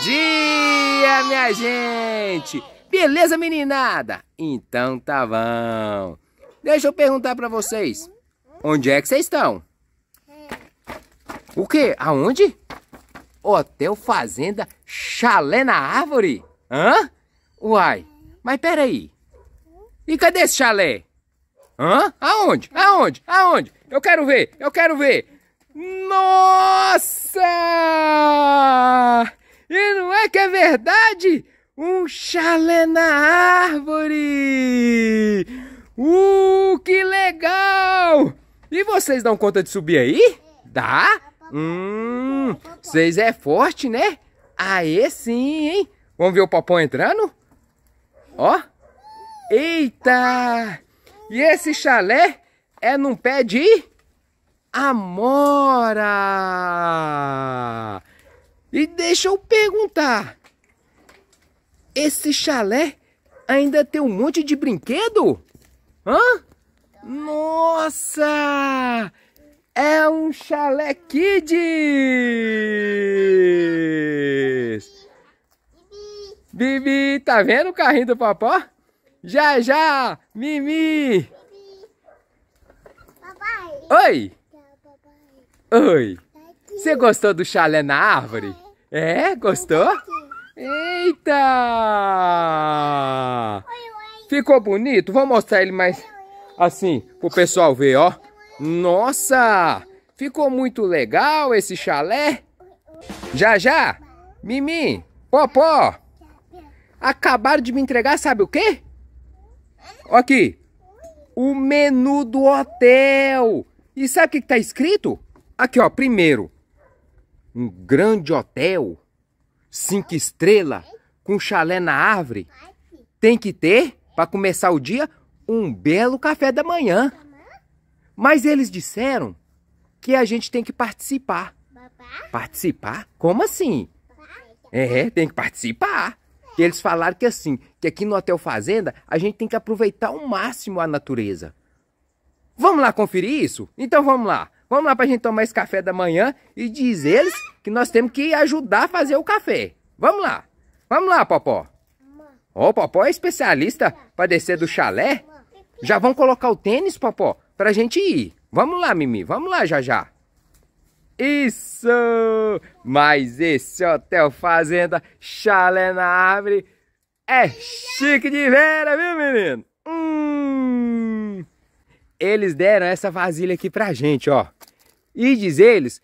dia, minha gente! Beleza, meninada? Então tá bom. Deixa eu perguntar pra vocês. Onde é que vocês estão? O quê? Aonde? Hotel Fazenda Chalé na Árvore? Hã? Uai, mas peraí. E cadê esse chalé? Hã? Aonde? Aonde? Aonde? Eu quero ver, eu quero ver. Nossa! E não é que é verdade? Um chalé na árvore! Uh, que legal! E vocês dão conta de subir aí? É, Dá? É hum, é vocês é forte, né? Aê sim, hein? Vamos ver o Popó entrando? Ó! Eita! E esse chalé é num pé de amora! E deixa eu perguntar. Esse chalé ainda tem um monte de brinquedo? Hã? Nossa! É um chalé kids! Bibi, tá vendo o carrinho do papó? Já, já! Mimi! Papai! Oi! Oi! Tá Você gostou do chalé na árvore? É? Gostou? Eita! Ficou bonito? Vou mostrar ele mais assim pro pessoal ver, ó. Nossa! Ficou muito legal esse chalé. Já, já. Mimi, Popó, acabaram de me entregar sabe o quê? Aqui, o menu do hotel. E sabe o que, que tá escrito? Aqui, ó, primeiro, um grande hotel, cinco estrelas, com chalé na árvore, tem que ter, para começar o dia, um belo café da manhã. Mas eles disseram que a gente tem que participar. Participar? Como assim? É, tem que participar. Eles falaram que assim, que aqui no Hotel Fazenda, a gente tem que aproveitar ao máximo a natureza. Vamos lá conferir isso? Então vamos lá. Vamos lá para a gente tomar esse café da manhã e diz eles que nós temos que ajudar a fazer o café. Vamos lá. Vamos lá, Popó. Ô, oh, Popó é especialista para descer do chalé. Já vão colocar o tênis, Popó, para a gente ir. Vamos lá, Mimi. Vamos lá, já já. Isso! Mas esse Hotel Fazenda Chalé na Árvore é chique de vera, né, viu, menino? eles deram essa vasilha aqui pra gente, ó. E diz eles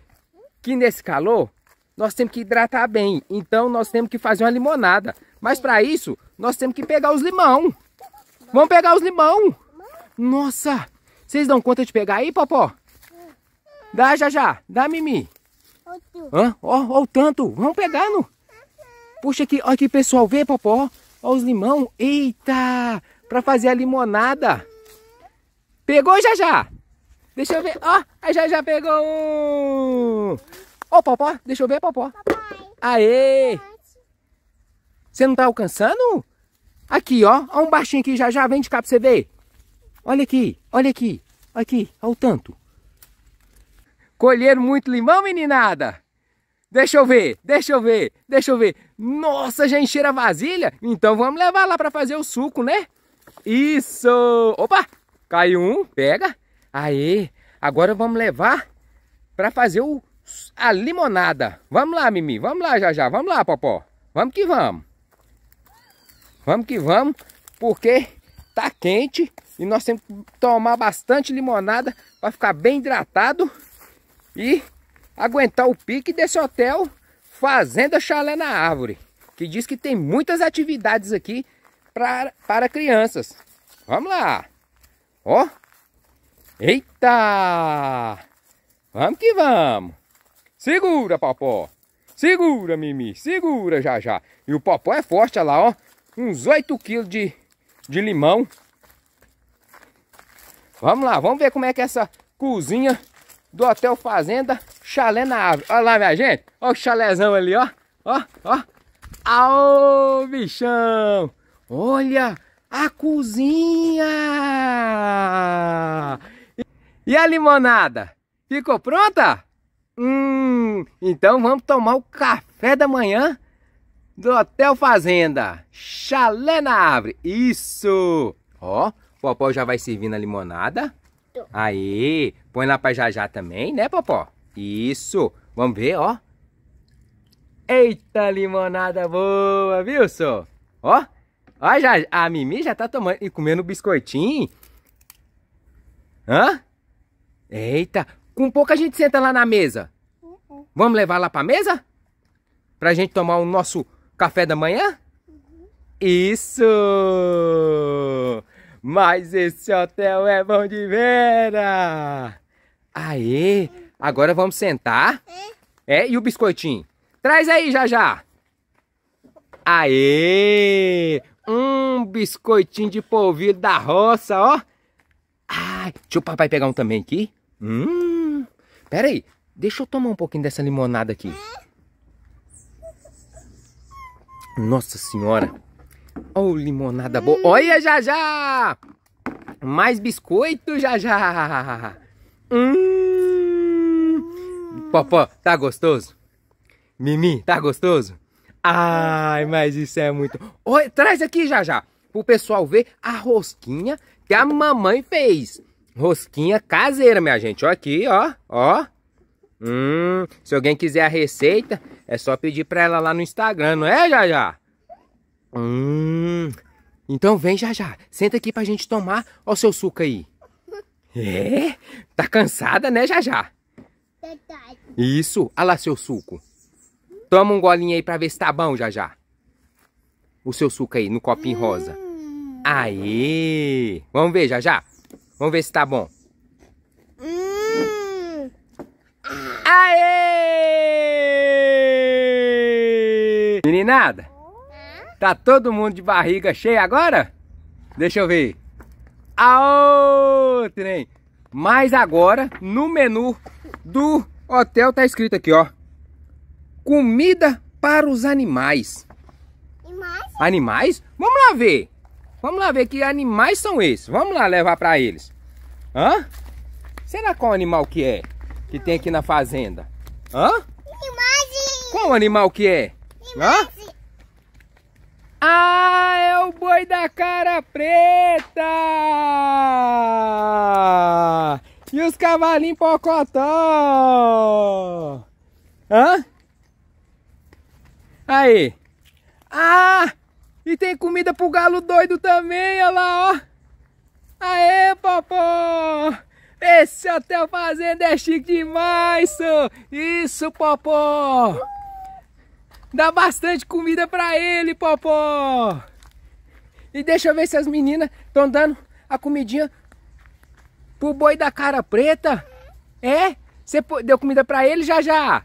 que nesse calor nós temos que hidratar bem. Então nós temos que fazer uma limonada. Mas para isso, nós temos que pegar os limão. Vamos pegar os limão. Nossa, vocês dão conta de pegar aí, Popó? Dá, já, já. Dá, Mimi. Hã? Ó, ó o tanto. Vamos pegar, Puxa aqui. Olha aqui, pessoal. Vê, Popó. Olha os limão. Eita, para fazer a limonada. Pegou, já já. Deixa eu ver. Ó, a já já pegou um. Ô, oh, Popó, deixa eu ver, Popó. Papai. Aê. Você não tá alcançando? Aqui, ó. Ó um baixinho aqui, já já. Vem de cá pra você ver. Olha aqui, olha aqui. Aqui, olha o tanto. Colheram muito limão, meninada? Deixa eu ver, deixa eu ver, deixa eu ver. Nossa, já encheram a vasilha? Então vamos levar lá para fazer o suco, né? Isso! Opa! Cai um, pega. Aí, agora vamos levar para fazer o, a limonada. Vamos lá, Mimi. Vamos lá, já já. Vamos lá, Popó. Vamos que vamos. Vamos que vamos, porque tá quente e nós temos que tomar bastante limonada para ficar bem hidratado e aguentar o pique desse hotel Fazenda Chalé na Árvore, que diz que tem muitas atividades aqui pra, para crianças. Vamos lá! Ó. Eita! Vamos que vamos. Segura, Popó. Segura, Mimi. Segura, já, já. E o Popó é forte, olha lá, ó. Uns 8 quilos de, de limão. Vamos lá, vamos ver como é que é essa cozinha do Hotel Fazenda Chalé na Árvore. Olha lá, minha gente. Olha o chalézão ali, ó. Ó, ó. Aô, bichão. Olha a cozinha! E a limonada? Ficou pronta? Hum, então vamos tomar o café da manhã do Hotel Fazenda. Chalé na árvore. Isso! Ó, o Popó já vai servindo a limonada. Aí, põe lá pra já também, né, Popó? Isso! Vamos ver, ó. Eita limonada boa, viu, só? Ó, Olha, já, a Mimi já tá tomando e comendo biscoitinho. Hã? Eita, com pouco a gente senta lá na mesa. Uhum. Vamos levar lá pra mesa? Pra gente tomar o nosso café da manhã? Uhum. Isso! Mas esse hotel é bom de vera! Ah. Aê! Agora vamos sentar. É, e o biscoitinho? Traz aí, já já! Aê! um biscoitinho de polvilho da roça, ó. Ai, deixa o papai pegar um também aqui. Hum, pera aí. Deixa eu tomar um pouquinho dessa limonada aqui. Nossa senhora. Ó, oh, limonada boa. Hum. Olha, já já. Mais biscoito, já já. Hum. Popó, tá gostoso? Mimi, tá gostoso? Ai, mas isso é muito. Oi, traz aqui já já. Pro pessoal ver a rosquinha que a mamãe fez. Rosquinha caseira, minha gente. Ó aqui, ó, ó. Hum, se alguém quiser a receita, é só pedir pra ela lá no Instagram, não é, já já? Hum. Então vem já já. Senta aqui pra gente tomar ó, o seu suco aí. É? Tá cansada, né, já já? Isso, olha lá seu suco. Toma um golinho aí pra ver se tá bom já já. O seu suco aí, no copinho hum. rosa. Aí! Vamos ver já já. Vamos ver se tá bom. Hum. Aê! Meninada, tá todo mundo de barriga cheia agora? Deixa eu ver. Aô, trem! Mas agora, no menu do hotel tá escrito aqui, ó. Comida para os animais. Animais? Animais? Vamos lá ver. Vamos lá ver que animais são esses. Vamos lá levar para eles. Hã? Será qual animal que é? Que tem aqui na fazenda? Hã? Imagem. Qual animal que é? Imagem. Hã? Ah, é o boi da cara preta! E os cavalinhos pocotó! Hã? Aí. Ah! E tem comida pro galo doido também, olha lá, ó. Aê, popó! Esse hotel fazenda é chique demais, Isso, popó! Dá bastante comida pra ele, popó! E deixa eu ver se as meninas estão dando a comidinha pro boi da cara preta. É? Você deu comida pra ele já já?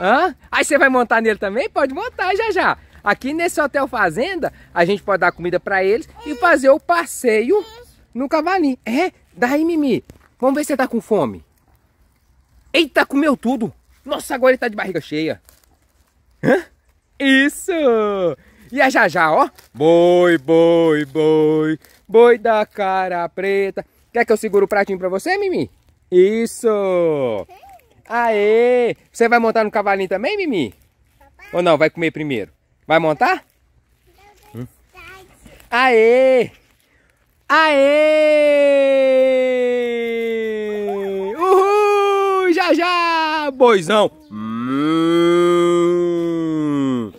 Hã? Aí você vai montar nele também? Pode montar já já. Aqui nesse hotel fazenda, a gente pode dar comida para eles e fazer o passeio no cavalinho. É, daí Mimi, vamos ver se você tá com fome. Eita, comeu tudo. Nossa, agora ele tá de barriga cheia. Hã? Isso! E a já já, ó. Boi, boi, boi. Boi da cara preta. Quer que eu segure o pratinho pra você, Mimi? Isso! Aê! Você vai montar no cavalinho também, Mimi? Papai. Ou não? Vai comer primeiro? Vai montar? Hum? Aê! Aê! Uhul! Já, já! Boizão! Hum.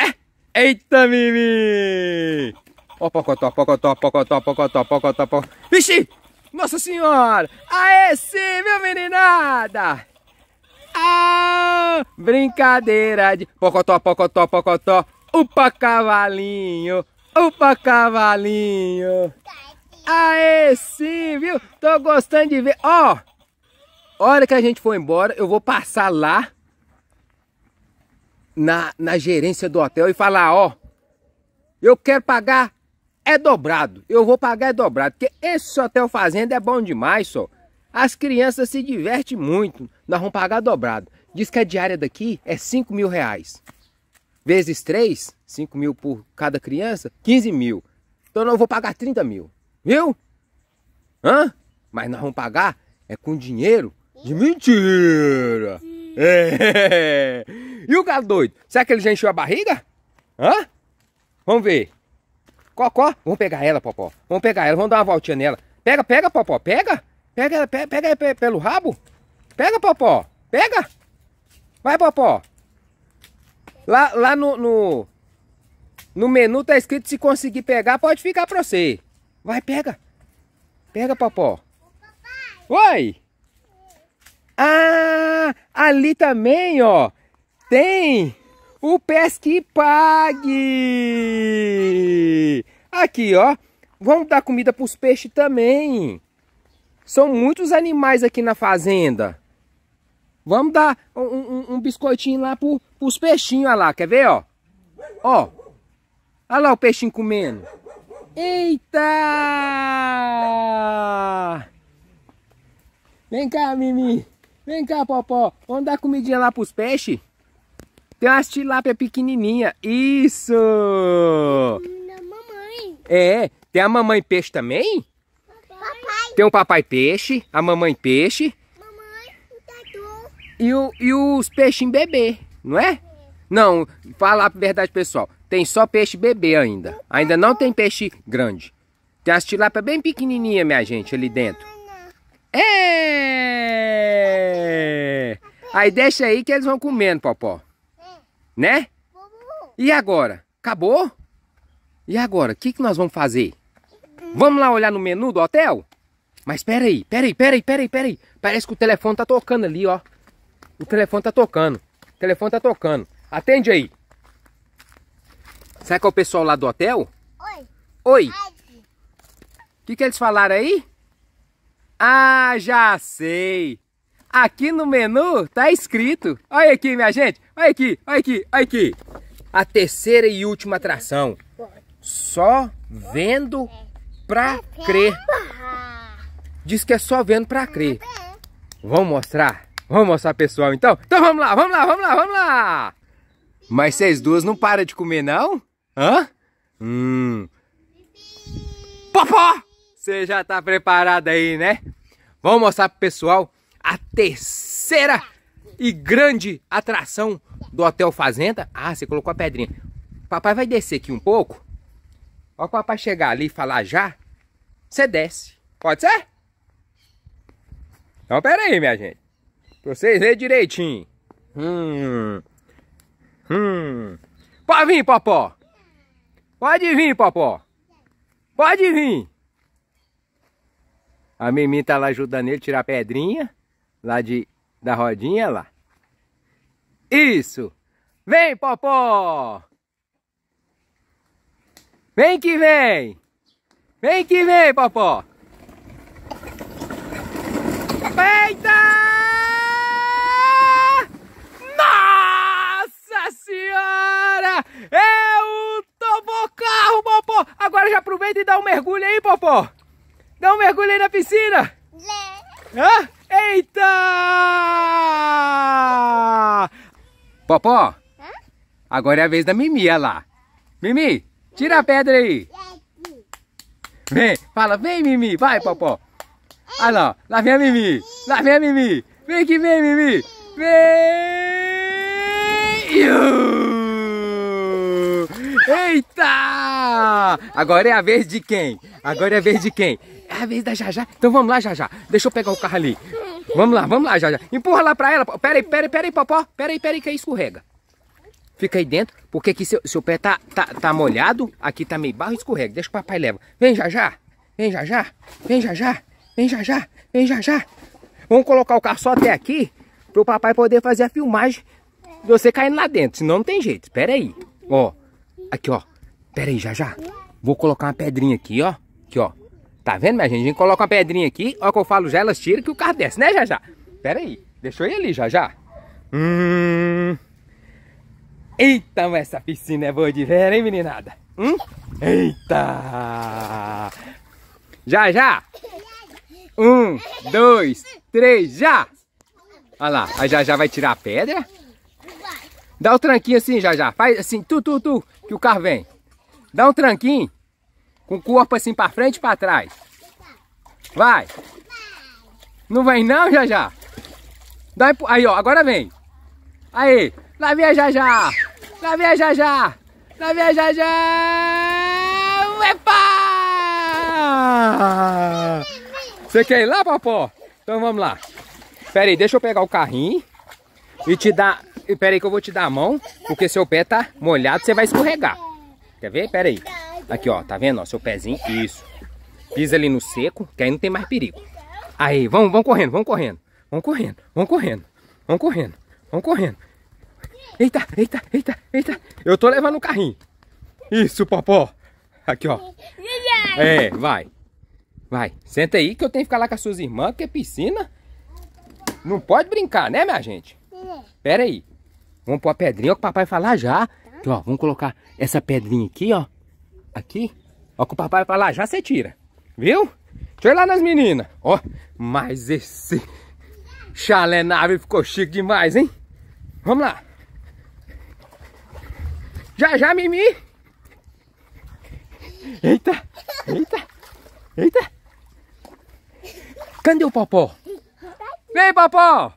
É. Eita, Mimi! Ó, oh, pocotó, pocotó, pocotó, pocotó, pocotó, pocotó. Vixe! Nossa Senhora! Aê, sim, viu, meninada? Ah, brincadeira de pocotó, pocotó, pocotó. Upa cavalinho, upa cavalinho. Aê, sim, viu? Tô gostando de ver. Ó, hora que a gente for embora, eu vou passar lá na, na gerência do hotel e falar, ó, eu quero pagar é dobrado. Eu vou pagar é dobrado, porque esse hotel fazenda é bom demais, só. As crianças se divertem muito, nós vamos pagar dobrado. Diz que a diária daqui é 5 mil reais. Vezes 3, 5 mil por cada criança, 15 mil. Então eu vou pagar 30 mil, viu? Hã? Mas nós vamos pagar é com dinheiro de mentira. É. E o galo doido? Será que ele já encheu a barriga? Hã? Vamos ver. Cocó, vamos pegar ela, Popó. Vamos pegar ela, vamos dar uma voltinha nela. Pega, pega, Popó, pega. Pega, pega, pega, pelo rabo. Pega, Popó. Pega. Vai, Popó. Lá, lá no, no, no menu tá escrito se conseguir pegar, pode ficar pra você. Vai, pega. Pega, Popó. Oi. Ah, ali também, ó. Tem o Pesque Pague. Aqui, ó. Vamos dar comida pros peixes também. São muitos animais aqui na fazenda. Vamos dar um, um, um biscoitinho lá pro, pros peixinhos, olha lá, quer ver, ó? Ó, olha lá o peixinho comendo. Eita! Vem cá, Mimi. Vem cá, Popó. Vamos dar comidinha lá pros peixes? Tem umas tilápia pequenininha. Isso! Da mamãe. É, tem a mamãe peixe também? papai. Tem o papai peixe, a mamãe peixe. Mamãe, o tatu. E, o, e os peixinhos bebê, não é? é. Não, falar a verdade, pessoal. Tem só peixe bebê ainda. Ainda não tem peixe grande. Tem as tilápia bem pequenininha, minha gente, ali dentro. É! Aí deixa aí que eles vão comendo, popó. Né? E agora? Acabou? E agora? O que, que nós vamos fazer? Vamos lá olhar no menu do hotel? Mas peraí, peraí, peraí, peraí, peraí. Parece que o telefone tá tocando ali, ó. O telefone tá tocando. O telefone tá tocando. Atende aí. Será que é o pessoal lá do hotel? Oi. Oi. O que, que eles falaram aí? Ah, já sei. Aqui no menu tá escrito. Olha aqui, minha gente. Olha aqui, olha aqui, olha aqui. A terceira e última atração. Só vendo pra crer. Diz que é só vendo pra crer. Vamos mostrar? Vamos mostrar pessoal então? Então vamos lá, vamos lá, vamos lá, vamos lá! Mas vocês duas não param de comer não? Hã? Hum... Popó! Você já tá preparado aí, né? Vamos mostrar pro pessoal a terceira e grande atração do Hotel Fazenda. Ah, você colocou a pedrinha. Papai vai descer aqui um pouco Ó, para chegar ali e falar já, você desce. Pode ser? Então, pera aí, minha gente. Pra vocês verem direitinho. Hum. Hum. Pode vir, Popó. Pode vir, Popó. Pode vir. A Mimi tá lá ajudando ele tirar a pedrinha. Lá de, da rodinha, lá. Isso. Vem, Popó. Vem que vem! Vem que vem, papó! Eita! Nossa Senhora! É o tobocarro, popó! Agora já aproveita e dá um mergulho aí, popó! Dá um mergulho aí na piscina! Hã? Eita! Popó! Hã? Agora é a vez da Mimi, olha lá! Mimi, Tira a pedra aí. Vem, fala, vem Mimi, vai Popó. Olha lá, lá vem a Mimi, lá vem a Mimi. Vem que vem Mimi, vem. Eita! Agora é a vez de quem? Agora é a vez de quem? É a vez da Jajá. Então vamos lá, Jajá. Deixa eu pegar o carro ali. Vamos lá, vamos lá, Jajá. Empurra lá pra ela. Pera aí, pera aí, pera aí, Popó. Pera aí, pera aí, que aí escorrega. Fica aí dentro, porque aqui seu, seu pé tá, tá, tá molhado, aqui tá meio barro, escorrega. Deixa que o papai leva. Vem já já, vem já já, vem já já, vem já já, vem já já. Vamos colocar o carro só até aqui, para o papai poder fazer a filmagem de você caindo lá dentro. Senão não tem jeito. Espera aí. Ó, aqui ó. Pera aí, já já. Vou colocar uma pedrinha aqui, ó. Aqui, ó. Tá vendo, minha gente? A gente coloca uma pedrinha aqui. Ó, que eu falo já, elas tiram que o carro desce, né, já já? Pera aí. Deixou ele ali, já já. Hum mas essa piscina é boa de ver, hein, meninada? Hum? Eita! Já, já! Um, dois, três, já! Olha lá, a já já vai tirar a pedra. Dá o tranquinho assim, já já. Faz assim, tu, tu, tu, que o carro vem. Dá um tranquinho. Com o corpo assim pra frente e pra trás. Vai. Não vem não, já já. Dá, aí, ó, agora vem. Aí. Lá vem a Jajá! Lá vem a Jajá! Lá vem a Jajá! Epa! Você quer ir lá, papo? Então vamos lá. Pera aí, deixa eu pegar o carrinho e te dar... Pera aí que eu vou te dar a mão, porque seu pé tá molhado, você vai escorregar. Quer ver? Pera aí. Aqui, ó, tá vendo? Ó, seu pezinho, isso. Pisa ali no seco, que aí não tem mais perigo. Aí, vamos, vamos correndo, vamos correndo. Vamos correndo, vamos correndo, vamos correndo, vamos correndo. Vamos correndo. Eita, eita, eita, eita. Eu tô levando o carrinho. Isso, Popó. Aqui, ó. É, vai. Vai, senta aí que eu tenho que ficar lá com as suas irmãs, porque é piscina. Não pode brincar, né, minha gente? É. Pera aí. Vamos pôr a pedrinha, que o papai falar já. Aqui, ó, vamos colocar essa pedrinha aqui, ó. Aqui. Ó, que o papai falar já, você tira. Viu? Deixa eu ir lá nas meninas. Ó, mas esse chalé nave ficou chique demais, hein? Vamos lá. Já, já, Mimi. Eita, eita, eita. Cadê o Popó? Vem, Popó. Olha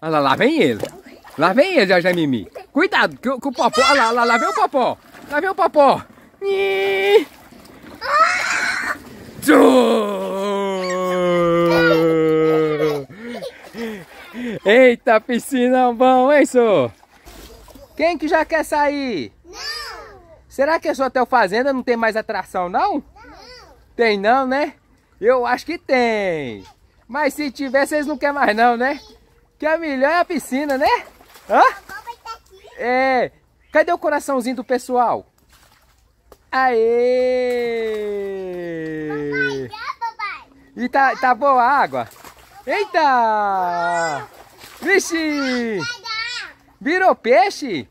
ah, lá, lá vem ele. Lá vem ele, já, já, Mimi. Cuidado, que, o Popó... Olha ah, lá, lá, lá vem o Popó. Lá vem o Popó. Eita, piscina bom, hein, senhor? Quem que já quer sair? Não! Será que esse hotel fazenda não tem mais atração, não? Não! Tem não, né? Eu acho que tem. Mas se tiver, vocês não querem mais não, né? Que a melhor é a piscina, né? Hã? Tá é. Cadê o coraçãozinho do pessoal? Aê! E tá, tá boa a água? Eita! Vixe! Virou peixe?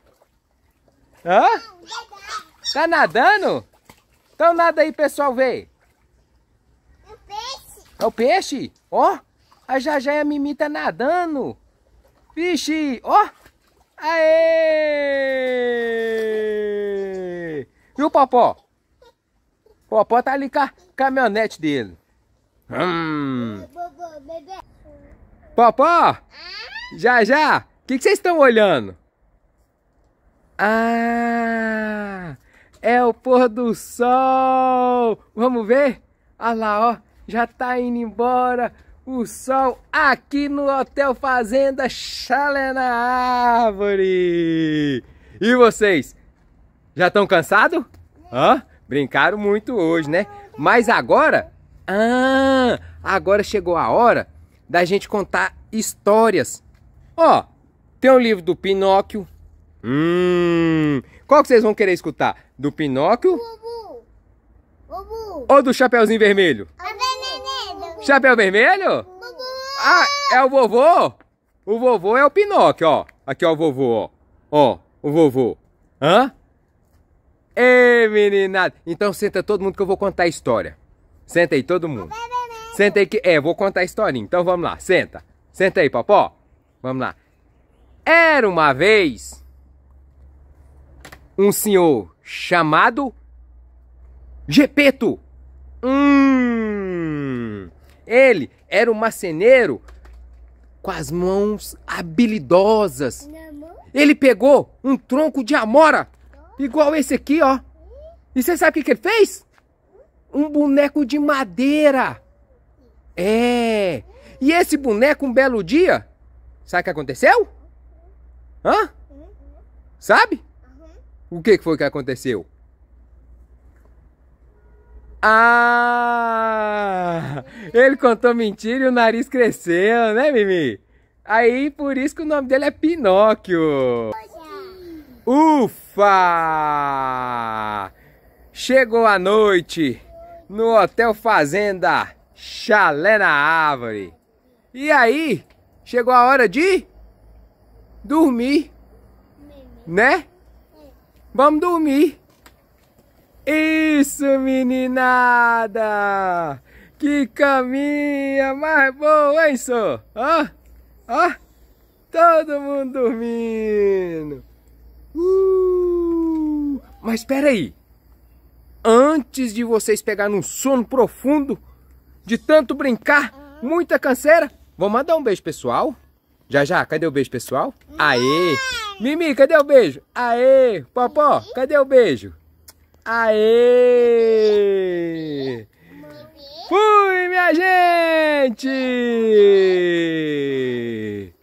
Hã? Tá nadando? Então nada aí, pessoal, vê. É o peixe. É o peixe? Ó, a Jajá e a Mimi tá nadando. Vixe, ó. Aê! Viu, Popó? Popó tá ali com a caminhonete dele. Hum. Popó! Já, já! O que, vocês estão olhando? Ah, é o pôr do sol. Vamos ver? Olha lá, ó, já tá indo embora o sol aqui no Hotel Fazenda Chalé na Árvore. E vocês, já estão cansados? Hã? Brincaram muito hoje, né? Mas agora, ah, agora chegou a hora da gente contar histórias. Ó, tem o um livro do Pinóquio. Hum. Qual que vocês vão querer escutar? Do Pinóquio? Bubu. Bubu. Ou do Chapeuzinho Vermelho? A vermelho. Chapéu Vermelho? Bubu. Ah, é o vovô? O vovô é o Pinóquio, ó. Aqui, ó, o vovô, ó. Ó, o vovô. Hã? Ei, meninada. Então senta todo mundo que eu vou contar a história. Senta aí, todo mundo. Senta aí que... É, vou contar a historinha. Então vamos lá, senta. Senta aí, popó. Vamos lá. Era uma vez um senhor chamado Gepeto. Hum, ele era um marceneiro com as mãos habilidosas. Ele pegou um tronco de amora, igual esse aqui, ó. E você sabe o que, que ele fez? Um boneco de madeira. É. E esse boneco, um belo dia, sabe o que aconteceu? Hã? Uhum. Sabe? Uhum. O que foi que aconteceu? Ah! Ele contou mentira e o nariz cresceu, né, Mimi? Aí, por isso que o nome dele é Pinóquio. Ufa! Chegou a noite no Hotel Fazenda Chalé na Árvore. E aí, chegou a hora de dormir. Né? Vamos dormir. Isso, meninada! Que caminha mais boa, hein, só? Ó, ó, todo mundo dormindo. Uh! Mas espera aí. Antes de vocês pegarem um sono profundo, de tanto brincar, muita canseira, Vou mandar um beijo, pessoal. Já já, cadê o beijo, pessoal? Aê! Mimi, cadê o beijo? Aê! Popó, cadê o beijo? Aê! Fui, minha gente!